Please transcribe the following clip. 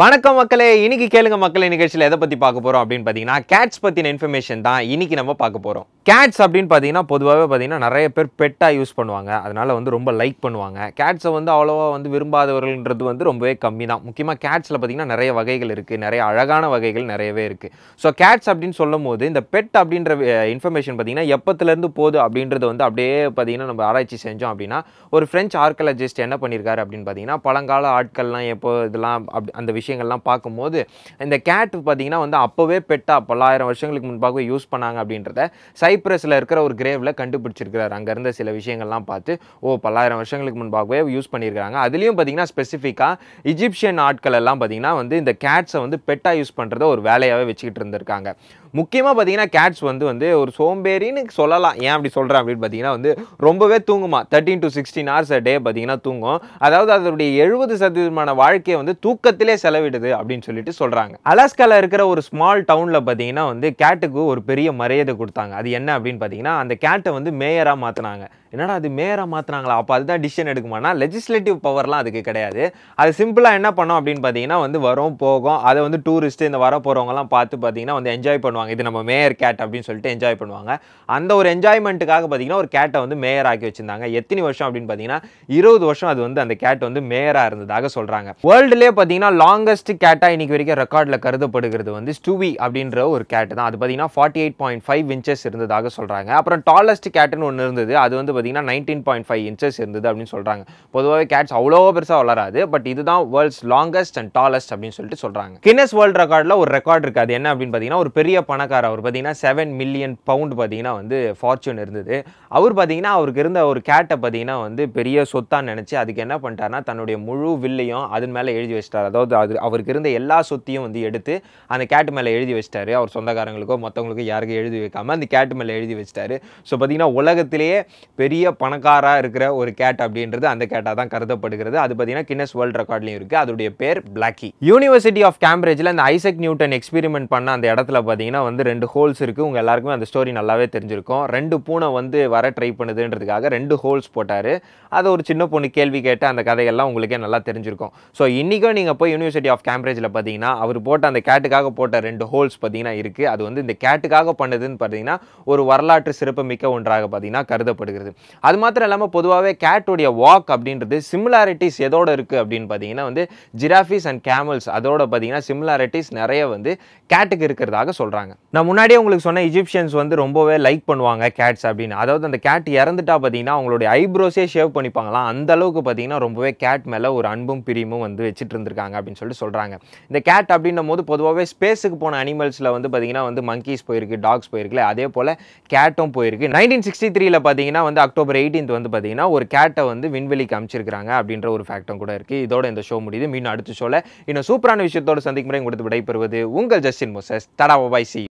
வணக்கம் மக்களே இன்னைக்கு கேளுங்க மக்களே நிகழ்ச்சியில் எதை பற்றி பார்க்க போகிறோம் அப்படின்னு பார்த்தீங்கன்னா கேட்ஸ் பற்றின இன்ஃபர்மேஷன் தான் இன்னைக்கு நம்ம பார்க்க போகிறோம் கேட்ஸ் அப்படின்னு பார்த்தீங்கன்னா பொதுவாகவே பார்த்தீங்கன்னா நிறைய பேர் பெட்டாக யூஸ் பண்ணுவாங்க அதனால் வந்து ரொம்ப லைக் பண்ணுவாங்க கேட்ஸை வந்து அவ்வளோவா வந்து விரும்பாதவர்கள்ன்றது வந்து ரொம்பவே கம்மி தான் முக்கியமாக கேட்ஸில் பார்த்தீங்கன்னா நிறைய வகைகள் இருக்குது நிறைய அழகான வகைகள் நிறையவே இருக்குது ஸோ கேட்ஸ் அப்படின்னு சொல்லும் போது இந்த பெட் அப்படின்ற இன்ஃபர்மேஷன் பார்த்தீங்கன்னா எப்பத்துலேருந்து போகுது அப்படின்றது வந்து அப்படியே பார்த்தீங்கன்னா நம்ம ஆராய்ச்சி செஞ்சோம் அப்படின்னா ஒரு ஃப்ரெஞ்ச் ஆர்கலஜிஸ்ட் என்ன பண்ணியிருக்காரு அப்படின்னு பார்த்தீங்கன்னா பழங்கால ஆட்கள்லாம் எப்போ இதெல்லாம் அந்த விஷயம் விஷயங்கள்லாம் பார்க்கும்போது இந்த கேட் பார்த்திங்கன்னா வந்து அப்போவே பெட்டா பல்லாயிரம் வருஷங்களுக்கு முன்பாகவே யூஸ் பண்ணாங்க அப்படின்றத சைப்ரஸில் இருக்கிற ஒரு கிரேவில் கண்டுபிடிச்சிருக்கிறார் அங்கேருந்து சில விஷயங்கள்லாம் பார்த்து ஓ பல்லாயிரம் வருஷங்களுக்கு முன்பாகவே யூஸ் பண்ணியிருக்காங்க அதுலேயும் பார்த்திங்கன்னா ஸ்பெசிஃபிக்காக இஜிப்ஷியன் ஆட்கள் எல்லாம் பார்த்திங்கன்னா வந்து இந்த கேட்ஸை வந்து பெட்டாக யூஸ் பண்ணுறத ஒரு வேலையாகவே வச்சுக்கிட்டு இருந்திருக்காங்க முக்கியமாக பார்த்தீங்கன்னா கேட்ஸ் வந்து வந்து ஒரு சோம்பேறின்னு சொல்லலாம் ஏன் அப்படி சொல்கிறேன் அப்படின்னு பார்த்தீங்கன்னா வந்து ரொம்பவே தூங்குமா thirteen to sixteen hours a day பார்த்தீங்கன்னா தூங்கும் அதாவது அதனுடைய எழுபது சதவீதமான வாழ்க்கையை வந்து தூக்கத்திலே செலவிடுது அப்படின்னு சொல்லிட்டு சொல்கிறாங்க அலாஸ்காவில் இருக்கிற ஒரு ஸ்மால் டவுனில் பார்த்தீங்கன்னா வந்து கேட்டுக்கு ஒரு பெரிய மரியாதை கொடுத்தாங்க அது என்ன அப்படின்னு பார்த்தீங்கன்னா அந்த கேட்டை வந்து மேயராக மாற்றினாங்க என்னடா அது மேயராக மாற்றினாங்களா அப்போ அதுதான் டிசிஷன் எடுக்குமானா லெஜிஸ்லேட்டிவ் பவர்லாம் அதுக்கு கிடையாது அது சிம்பிளாக என்ன பண்ணோம் அப்படின்னு பார்த்தீங்கன்னா வந்து வரும் போகும் அதை வந்து டூரிஸ்ட்டு இந்த வர போகிறவங்கலாம் பார்த்து பார்த்தீங்கன்னா வந்து என்ஜாய் பண்ணுவாங்க பண்ணுவாங்க இது நம்ம மேயர் கேட் அப்படின்னு சொல்லிட்டு என்ஜாய் பண்ணுவாங்க அந்த ஒரு என்ஜாய்மெண்ட்டுக்காக பார்த்தீங்கன்னா ஒரு கேட்டை வந்து மேயர் ஆக்கி வச்சிருந்தாங்க எத்தனை வருஷம் அப்படின்னு பார்த்தீங்கன்னா இருபது வருஷம் அது வந்து அந்த கேட் வந்து மேயராக இருந்ததாக சொல்கிறாங்க வேர்ல்டுலேயே பார்த்தீங்கன்னா லாங்கஸ்ட் கேட்டாக இன்னைக்கு வரைக்கும் ரெக்கார்டில் கருதப்படுகிறது வந்து ஸ்டூவி அப்படின்ற ஒரு கேட் தான் அது பார்த்தீங்கன்னா forty eight point five inches இருந்ததாக சொல்கிறாங்க அப்புறம் டாலஸ்ட் கேட்டுன்னு ஒன்று இருந்தது அது வந்து பார்த்தீங்கன்னா நைன்டீன் பாயிண்ட் ஃபைவ் இன்ச்சஸ் இருந்தது அப்படின்னு சொல்கிறாங்க பொதுவாகவே கேட்ஸ் அவ்வளோ பெருசாக வளராது பட் இதுதான் வேர்ல்ட்ஸ் லாங்கஸ்ட் அண்ட் டாலஸ்ட் அப்படின்னு சொல்லிட்டு சொல்கிறாங்க கின்னஸ் வேர்ல்டு ரெக்கார்டில் ஒரு ரெக்கார்ட் இருக்காது என்ன அப்படின்னு பார்த்தீங்கன்னா ஒரு பெரிய பணக்காரர் அவர் பார்த்தீங்கன்னா செவன் மில்லியன் பவுண்ட் பார்த்தீங்கன்னா வந்து ஃபார்ச்சூன் இருந்தது அவர் பார்த்தீங்கன்னா அவருக்கு இருந்த ஒரு கேட்டை பார்த்தீங்கன்னா வந்து பெரிய சொத்தாக நினச்சி அதுக்கு என்ன பண்ணிட்டாருன்னா தன்னுடைய முழு வில்லையும் அதன் மேலே எழுதி வச்சிட்டார் அதாவது அது அவருக்கு இருந்த எல்லா சொத்தையும் வந்து எடுத்து அந்த கேட்டு மேலே எழுதி வச்சிட்டாரு அவர் சொந்தக்காரங்களுக்கோ மற்றவங்களுக்கோ யாருக்கும் எழுதி வைக்காமல் அந்த கேட்டு மேலே எழுதி வச்சிட்டாரு ஸோ பார்த்தீங்கன்னா உலகத்திலேயே பெரிய பணக்காராக இருக்கிற ஒரு கேட் அப்படின்றது அந்த கேட்டாக தான் கருதப்படுகிறது அது பார்த்தீங்கன்னா கின்னஸ் வேர்ல்டு ரெக்கார்ட்லையும் இருக்குது அதோடைய பேர் பிளாக்கி யூனிவர்சிட்டி ஆஃப் கேம்பிரிட்ஜில் அந்த ஐசக் நியூட்டன் எக்ஸ்பெரிமெண்ட் பண்ண அந்த இடத்துல பார்த்தீங்கன்னா வந்து ரெண்டு ஹோல்ஸ் இருக்குது உங்கள் எல்லாருக்குமே அந்த ஸ்டோரி நல்லாவே தெரிஞ்சிருக்கும் ரெண்டு பூனை வந்து வர ட்ரை பண்ணுதுன்றதுக்காக ரெண்டு ஹோல்ஸ் போட்டார் அதை ஒரு சின்ன பொண்ணு கேள்வி கேட்டு அந்த கதையெல்லாம் உங்களுக்கே நல்லா தெரிஞ்சிருக்கும் ஸோ இன்றைக்கும் நீங்கள் போய் யூனிவர்சிட்டி ஆஃப் கேம்பிரேஜில் பார்த்தீங்கன்னா அவர் போட்ட அந்த கேட்டுக்காக போட்ட ரெண்டு ஹோல்ஸ் பார்த்தீங்கன்னா இருக்குது அது வந்து இந்த கேட்டுக்காக பண்ணதுன்னு பார்த்தீங்கன்னா ஒரு வரலாற்று சிறப்புமிக்க ஒன்றாக பார்த்தீங்கன்னா கருதப்படுகிறது அது மாத்திரம் இல்லாமல் பொதுவாகவே கேட்டுடைய வாக் அப்படின்றது சிமிலாரிட்டிஸ் எதோடு இருக்குது அப்படின்னு பார்த்தீங்கன்னா வந்து ஜிராஃபிஸ் அண்ட் கேமல்ஸ் அதோட பார்த்தீங்கன்னா சிமிலாரிட்டிஸ் நிறைய வந்து கேட்டுக்கு இருக்கிறதாக சொல்கிறாங்க நான் முன்னாடியே உங்களுக்கு சொன்ன இஜிப்ஷியன்ஸ் வந்து ரொம்பவே லைக் பண்ணுவாங்க கேட்ஸ் அப்படின்னு அதாவது அந்த கேட் இறந்துட்டா பார்த்தீங்கன்னா அவங்களுடைய ஐப்ரோஸே ஷேவ் பண்ணிப்பாங்களாம் அந்த அளவுக்கு பார்த்தீங்கன்னா ரொம்பவே கேட் மேலே ஒரு அன்பும் பிரியமும் வந்து வச்சுட்டு இருந்திருக்காங்க அப்படின்னு சொல்லிட்டு சொல்கிறாங்க இந்த கேட் அப்படின்னும் போது பொதுவாகவே ஸ்பேஸுக்கு போன அனிமல்ஸில் வந்து பார்த்தீங்கன்னா வந்து மங்கீஸ் போயிருக்கு டாக்ஸ் போயிருக்குல்ல அதே போல் கேட்டும் போயிருக்கு நைன்டீன் சிக்ஸ்டி த்ரீல பார்த்தீங்கன்னா வந்து அக்டோபர் எயிட்டீன்த் வந்து பார்த்தீங்கன்னா ஒரு கேட்டை வந்து விண்வெளிக்கு அமைச்சிருக்காங்க அப்படின்ற ஒரு ஃபேக்டும் கூட இருக்குது இதோட இந்த ஷோ முடியுது மீண்டும் அடுத்து சொல்ல இன்னும் சூப்பரான விஷயத்தோட சந்திக்கும் முறை கொடுத்து விடைபெறுவது உங்கள் ஜஸ்டின் மோசஸ் தடா பாய் சி